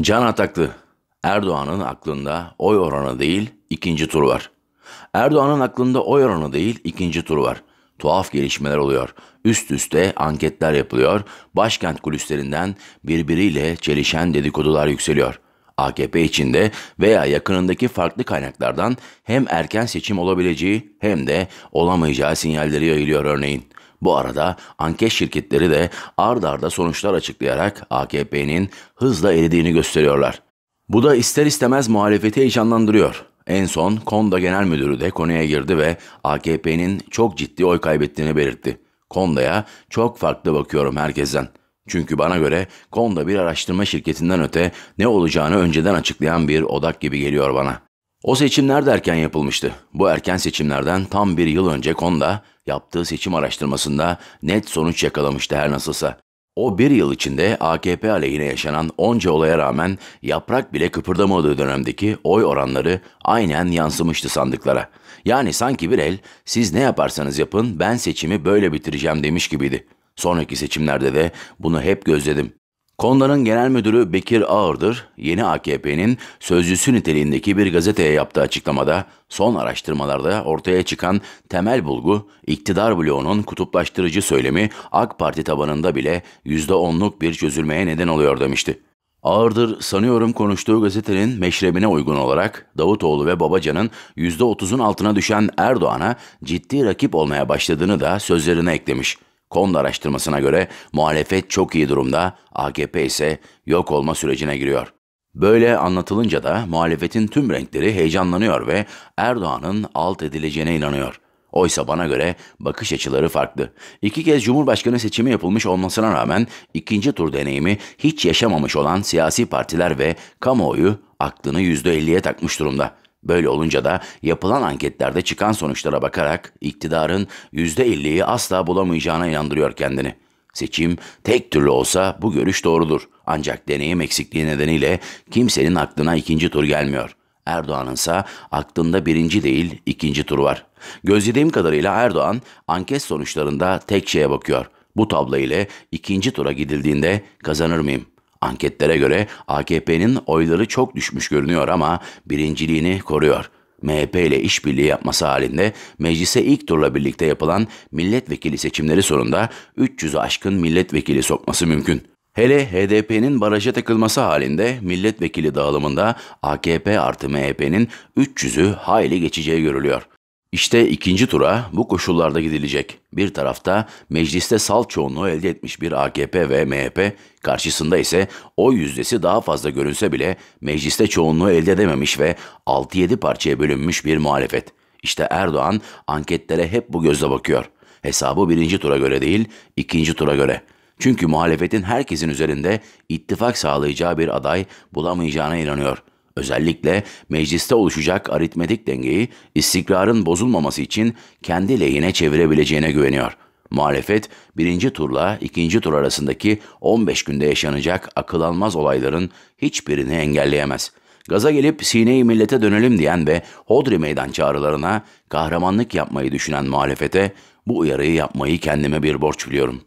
Can Ataklı, Erdoğan'ın aklında oy oranı değil ikinci tur var. Erdoğan'ın aklında oy oranı değil ikinci tur var. Tuhaf gelişmeler oluyor. Üst üste anketler yapılıyor. Başkent kulislerinden birbiriyle çelişen dedikodular yükseliyor. AKP içinde veya yakınındaki farklı kaynaklardan hem erken seçim olabileceği hem de olamayacağı sinyalleri yayılıyor örneğin. Bu arada anket şirketleri de ard arda sonuçlar açıklayarak AKP'nin hızla eridiğini gösteriyorlar. Bu da ister istemez muhalefeti heyecanlandırıyor. En son Konda Genel Müdürü de konuya girdi ve AKP'nin çok ciddi oy kaybettiğini belirtti. Konda'ya çok farklı bakıyorum herkesten. Çünkü bana göre Konda bir araştırma şirketinden öte ne olacağını önceden açıklayan bir odak gibi geliyor bana. O seçimler de yapılmıştı. Bu erken seçimlerden tam bir yıl önce Konda yaptığı seçim araştırmasında net sonuç yakalamıştı her nasılsa. O bir yıl içinde AKP aleyhine yaşanan onca olaya rağmen yaprak bile kıpırdamadığı dönemdeki oy oranları aynen yansımıştı sandıklara. Yani sanki bir el siz ne yaparsanız yapın ben seçimi böyle bitireceğim demiş gibiydi. Sonraki seçimlerde de bunu hep gözledim. Konda'nın genel müdürü Bekir Ağırdır, yeni AKP'nin sözcüsü niteliğindeki bir gazeteye yaptığı açıklamada son araştırmalarda ortaya çıkan temel bulgu, iktidar bloğunun kutuplaştırıcı söylemi AK Parti tabanında bile %10'luk bir çözülmeye neden oluyor demişti. Ağırdır sanıyorum konuştuğu gazetenin meşrebine uygun olarak Davutoğlu ve Babacan'ın %30'un altına düşen Erdoğan'a ciddi rakip olmaya başladığını da sözlerine eklemiş.'' Konda araştırmasına göre muhalefet çok iyi durumda, AKP ise yok olma sürecine giriyor. Böyle anlatılınca da muhalefetin tüm renkleri heyecanlanıyor ve Erdoğan'ın alt edileceğine inanıyor. Oysa bana göre bakış açıları farklı. İki kez Cumhurbaşkanı seçimi yapılmış olmasına rağmen ikinci tur deneyimi hiç yaşamamış olan siyasi partiler ve kamuoyu aklını %50'ye takmış durumda. Böyle olunca da yapılan anketlerde çıkan sonuçlara bakarak iktidarın %50'yi asla bulamayacağına inandırıyor kendini. Seçim tek türlü olsa bu görüş doğrudur. Ancak deneyim eksikliği nedeniyle kimsenin aklına ikinci tur gelmiyor. Erdoğan'ınsa aklında birinci değil ikinci tur var. Gözlediğim kadarıyla Erdoğan anket sonuçlarında tek şeye bakıyor. Bu tablo ile ikinci tura gidildiğinde kazanır mıyım? Anketlere göre AKP'nin oyları çok düşmüş görünüyor ama birinciliğini koruyor. MHP ile işbirliği yapması halinde meclise ilk turla birlikte yapılan milletvekili seçimleri sonunda 300'ü aşkın milletvekili sokması mümkün. Hele HDP'nin baraja takılması halinde milletvekili dağılımında AKP artı MHP'nin 300'ü hayli geçeceği görülüyor. İşte ikinci tura bu koşullarda gidilecek. Bir tarafta mecliste sal çoğunluğu elde etmiş bir AKP ve MHP, karşısında ise o yüzdesi daha fazla görünse bile mecliste çoğunluğu elde edememiş ve 6-7 parçaya bölünmüş bir muhalefet. İşte Erdoğan anketlere hep bu gözle bakıyor. Hesabı birinci tura göre değil, ikinci tura göre. Çünkü muhalefetin herkesin üzerinde ittifak sağlayacağı bir aday bulamayacağına inanıyor.'' Özellikle mecliste oluşacak aritmetik dengeyi istikrarın bozulmaması için kendi lehine çevirebileceğine güveniyor. Muhalefet, birinci turla ikinci tur arasındaki 15 günde yaşanacak akıl almaz olayların hiçbirini engelleyemez. Gaza gelip sineyi millete dönelim diyen ve hodri meydan çağrılarına kahramanlık yapmayı düşünen muhalefete bu uyarıyı yapmayı kendime bir borç biliyorum.''